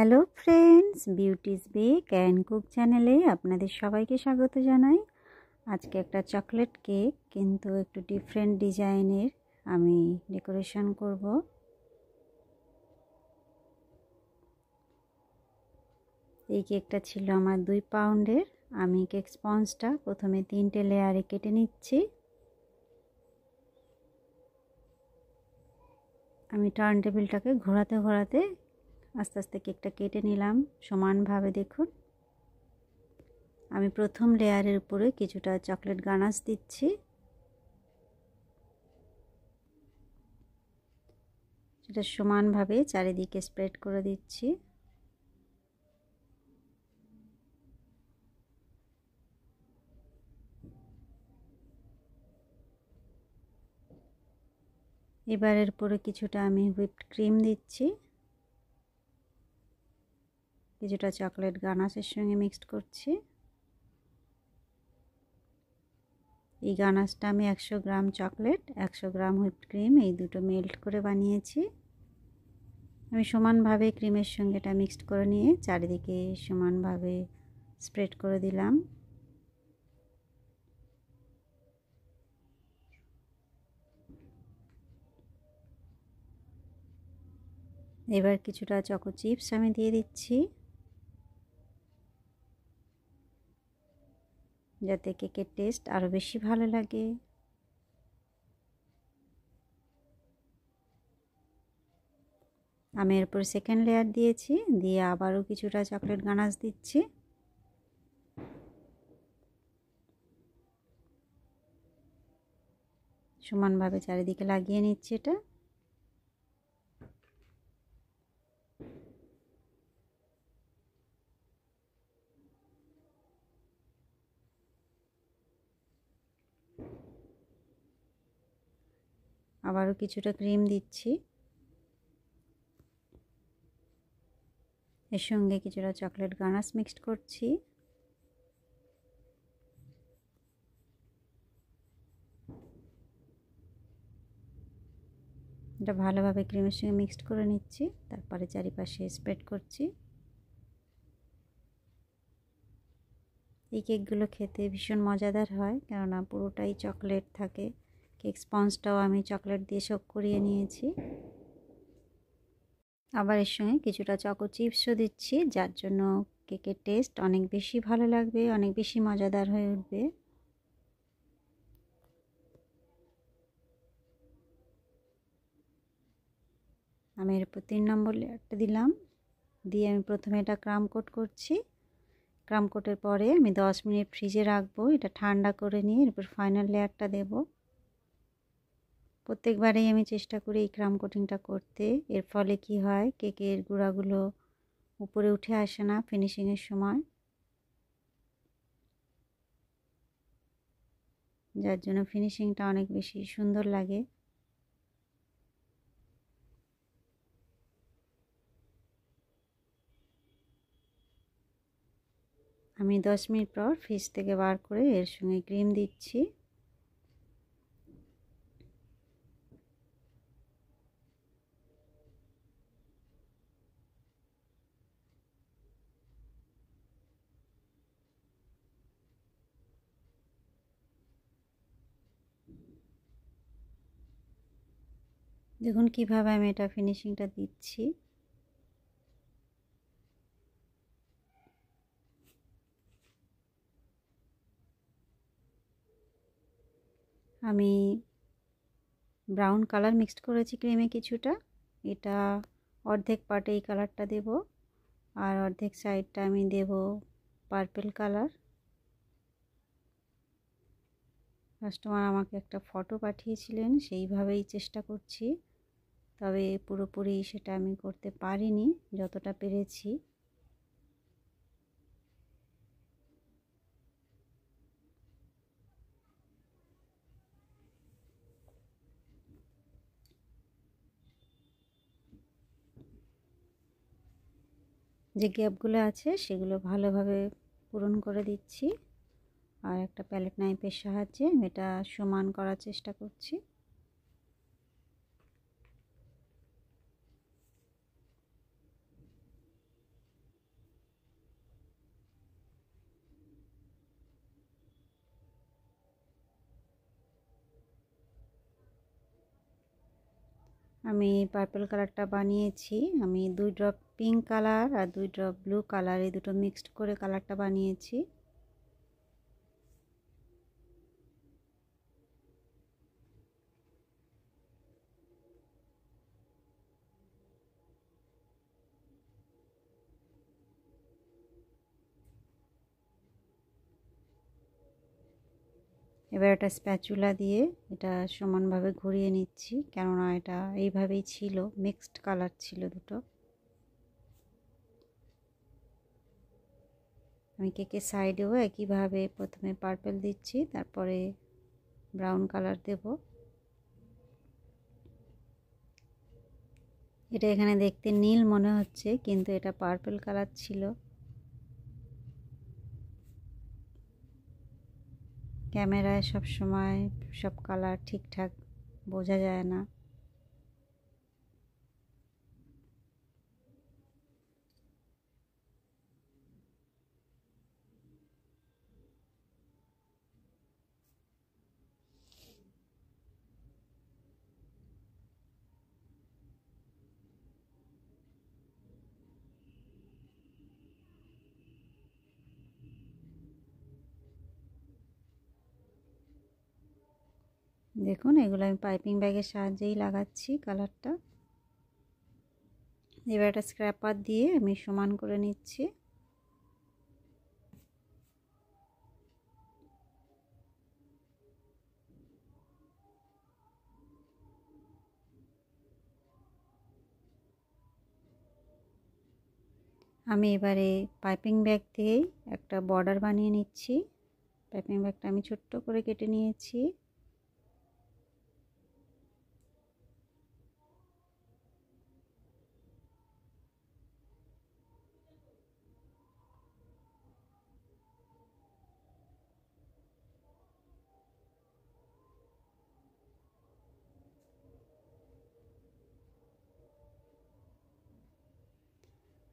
hello friends beauty's bake can cook চ্যানেলে আপনাদের সবাইকে স্বাগত জানাই আজকে একটা চকলেট কেক কিন্তু একটু ডিফারেন্ট ডিজাইনের আমি ডেকোরেশন করব এই কেকটা ছিল আমার দুই পাউন্ডের আমি কেক স্পঞ্জটা প্রথমে তিনটে লেয়ারে কেটে নিচ্ছি আমি টার্ন টেবিলটাকে ঘোরাতে ঘোরাতে আস্তে আস্তে কেকটা কেটে নিলাম সমানভাবে দেখুন আমি প্রথম লেয়ারের উপরে কিছুটা চকলেট গানাস দিচ্ছি সেটা সমানভাবে চারিদিকে স্প্রেড করে দিচ্ছি এবারের পরে কিছুটা আমি হুইপড ক্রিম দিচ্ছি কিছুটা চকলেট গানাসের সঙ্গে মিক্সড করছি এই গানাসটা আমি একশো গ্রাম চকলেট একশো গ্রাম হুইপড ক্রিম এই দুটো মেল্ট করে বানিয়েছি আমি সমানভাবে ক্রিমের সঙ্গে এটা মিক্সড করে নিয়ে চারিদিকে সমানভাবে স্প্রেড করে দিলাম এবার কিছুটা চকো চিপস আমি দিয়ে দিচ্ছি যাতে কেকের টেস্ট আরও বেশি ভালো লাগে আমি এরপর সেকেন্ড লেয়ার দিয়েছি দিয়ে আবারও কিছুটা চকলেট গানাস দিচ্ছি সমানভাবে চারিদিকে লাগিয়ে নিচ্ছি এটা আবারও কিছুটা ক্রিম দিচ্ছি এর সঙ্গে কিছুটা চকলেট গানাস মিক্সড করছি এটা ভালোভাবে ক্রিমের সঙ্গে মিক্সড করে নিচ্ছি তারপরে চারিপাশে স্প্রেড করছি এই কেকগুলো খেতে ভীষণ মজাদার হয় কেননা পুরোটাই চকলেট থাকে কেক স্পঞ্জটাও আমি চকলেট দিয়ে শোক করিয়ে নিয়েছি আবার এর সঙ্গে কিছুটা চকো চিপসও দিচ্ছি যার জন্য কেকের টেস্ট অনেক বেশি ভালো লাগবে অনেক বেশি মজাদার হয়ে উঠবে আমি এরপর তিন নম্বর লেয়ারটা দিলাম দিয়ে আমি প্রথমে এটা ক্রাম কোট করছি ক্রাম কোটের পরে আমি দশ মিনিট ফ্রিজে রাখবো এটা ঠান্ডা করে নিয়ে এরপর ফাইনাল লেয়ারটা দেবো প্রত্যেকবারেই আমি চেষ্টা করি এই ক্রাম কোটিংটা করতে এর ফলে কি হয় কেকের গুঁড়াগুলো উপরে উঠে আসে না ফিনিশিংয়ের সময় যার জন্য ফিনিশিংটা অনেক বেশি সুন্দর লাগে আমি দশ মিনিট পর ফ্রিজ থেকে বার করে এর সঙ্গে ক্রিম দিচ্ছি দেখুন কিভাবে আমি এটা ফিনিশিংটা দিচ্ছি আমি ব্রাউন কালার মিক্সড করেছি ক্রিমে কিছুটা এটা অর্ধেক পার্টে এই কালারটা দেব আর অর্ধেক সাইডটা আমি দেব পার্পেল কালার কাস্টমার আমাকে একটা ফটো পাঠিয়েছিলেন সেইভাবেই চেষ্টা করছি তবে পুরোপুরি সেটা আমি করতে পারিনি যতটা পেরেছি যে গ্যাপগুলো আছে সেগুলো ভালোভাবে পূরণ করে দিচ্ছি আর একটা প্যালেট নাইফের সাহায্যে এটা সমান করার চেষ্টা করছি আমি পার্পল কালারটা বানিয়েছি আমি দুই ড্রপ পিঙ্ক কালার আর দুই ড্রপ ব্লু কালার এই দুটো মিক্সড করে কালারটা বানিয়েছি এবার এটা স্প্যাচুলা দিয়ে এটা সমানভাবে ঘুরিয়ে নিচ্ছি কেননা এটা এইভাবেই ছিল মিক্সড কালার ছিল দুটো আমি কেকের সাইডেও একইভাবে প্রথমে পার্পেল দিচ্ছি তারপরে ব্রাউন কালার দেব এটা এখানে দেখতে নীল মনে হচ্ছে কিন্তু এটা পার্পেল কালার ছিল ক্যামেরায় সব সময় সব কালার ঠিকঠাক বোঝা যায় না দেখুন এগুলো আমি পাইপিং ব্যাগের সাহায্যেই লাগাচ্ছি কালারটা এবার একটা স্ক্র্যাপার দিয়ে আমি সমান করে নিচ্ছি আমি এবারে পাইপিং ব্যাগ দিয়েই একটা বর্ডার বানিয়ে নিচ্ছি পাইপিং ব্যাগটা আমি ছোট্ট করে কেটে নিয়েছি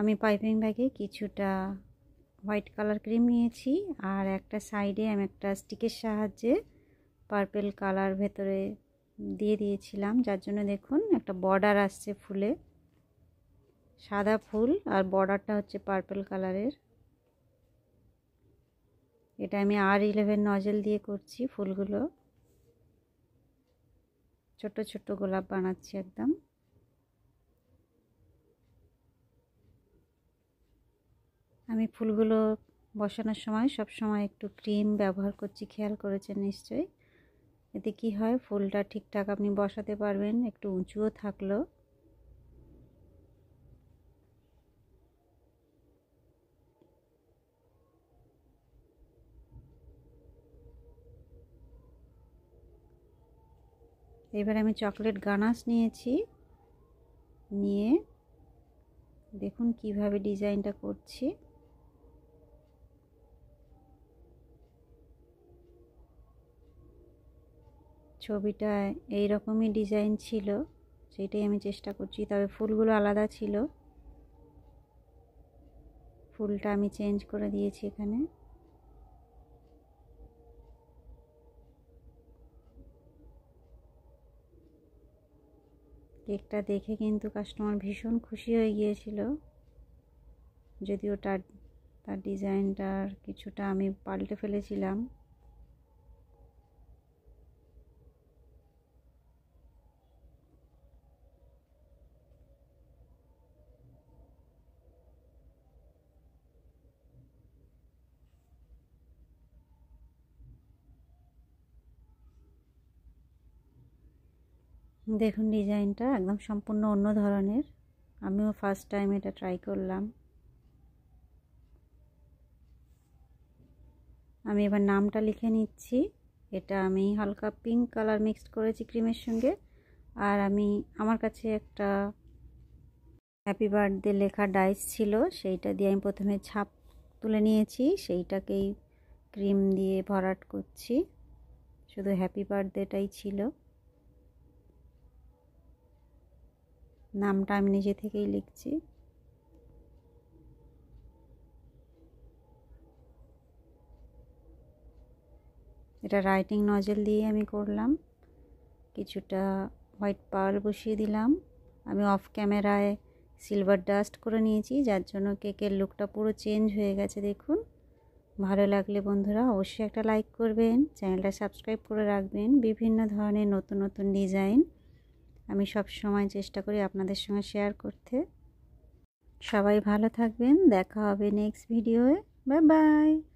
আমি পাইপিং ব্যাগে কিছুটা হোয়াইট কালার ক্রিম নিয়েছি আর একটা সাইডে আমি একটা স্টিকের সাহায্যে পার্পেল কালার ভেতরে দিয়ে দিয়েছিলাম যার জন্য দেখুন একটা বর্ডার আসছে ফুলে সাদা ফুল আর বর্ডারটা হচ্ছে পার্পেল কালারের এটা আমি আর ইলেভেন নজেল দিয়ে করছি ফুলগুলো ছোট ছোট গোলাপ বানাচ্ছি একদম আমি ফুলগুলো বসানোর সময় সব সময় একটু ক্রিম ব্যবহার করছি খেয়াল করেছেন নিশ্চয়ই এতে কি হয় ফুলটা ঠিকঠাক আপনি বসাতে পারবেন একটু উঁচুও থাকলো এবার আমি চকলেট গানাস নিয়েছি নিয়ে দেখুন কিভাবে ডিজাইনটা করছি ছবিটা এই রকমই ডিজাইন ছিল সেটাই আমি চেষ্টা করছি তবে ফুলগুলো আলাদা ছিল ফুলটা আমি চেঞ্জ করে দিয়েছি এখানে কেকটা দেখে কিন্তু কাস্টমার ভীষণ খুশি হয়ে গিয়েছিল যদিও তার তার ডিজাইনটার কিছুটা আমি পাল্টে ফেলেছিলাম দেখুন ডিজাইনটা একদম সম্পূর্ণ অন্য ধরনের আমিও ফার্স্ট টাইম এটা ট্রাই করলাম আমি এবার নামটা লিখে নিচ্ছি এটা আমি হালকা পিঙ্ক কালার মিক্সড করেছি ক্রিমের সঙ্গে আর আমি আমার কাছে একটা হ্যাপি বার্থডে লেখা ডাইস ছিল সেইটা দিয়ে আমি প্রথমে ছাপ তুলে নিয়েছি সেইটাকেই ক্রিম দিয়ে ভরাট করছি শুধু হ্যাপি বার্থডেটাই ছিল নামটা আমি নিজে থেকেই লিখছি এটা রাইটিং নজেল দিয়ে আমি করলাম কিছুটা হোয়াইট পাল বসিয়ে দিলাম আমি অফ ক্যামেরায় সিলভার ডাস্ট করে নিয়েছি যার জন্য কেকের লুকটা পুরো চেঞ্জ হয়ে গেছে দেখুন ভালো লাগলে বন্ধুরা অবশ্যই একটা লাইক করবেন চ্যানেলটা সাবস্ক্রাইব করে রাখবেন বিভিন্ন ধরনের নতুন নতুন ডিজাইন আমি সব সময় চেষ্টা করি আপনাদের সঙ্গে শেয়ার করতে সবাই ভালো থাকবেন দেখা হবে নেক্সট ভিডিওয়ে বাই বাই